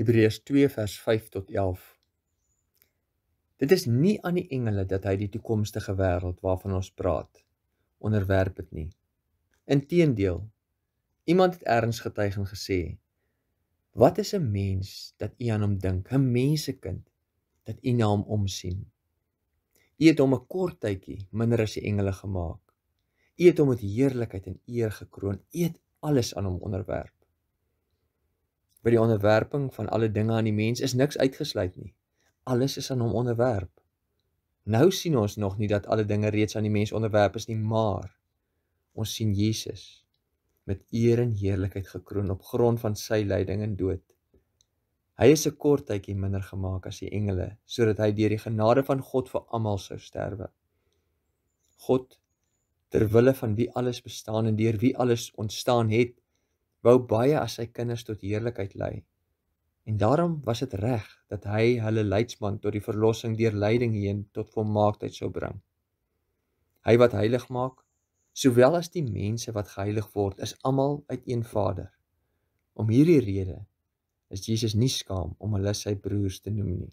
Hebreërs 2 vers 5 tot 11. Dit is nie aan die engele dat hy die toekomstige wêreld waarvan ons praat onderwerp dit nie. Inteendeel, iemand het erns getuig en gesê: "Wat is 'n mens dat u aan hom dink, 'n mensekind dat u na hom omsien?" U het hom 'n kort tydjie minder as die engele gemaak. U het hom met heerlikheid en eer gekroon. U het alles aan hom onderwerp by die onderwerping van alle dinge aan die mens is niks uitgesluit nie. Alles is aan hom onderwerp. Nou sien ons nog nie dat alle dinge reeds aan die mens onderwerp is nie, maar ons sien Jesus met eer en heerlikheid gekroon op grond van sy lyding en dood. Hy is 'n kort tydjie minder gemaak as die engele, sodat hy deur die genade van God vir almal sou sterwe. God terwille van wie alles bestaan en deur wie alles ontstaan het, wou baie as sy kinders tot heerlikheid lei. En daarom was dit reg dat hy hulle leidsman tot die verlossing deur lyding heen tot volmaaktheid sou bring. Hy wat heilig maak, sowel as die mense wat geheilig word, is almal uit een Vader. Om hierdie rede is Jesus nie skaam om hulle sy broers te noem nie.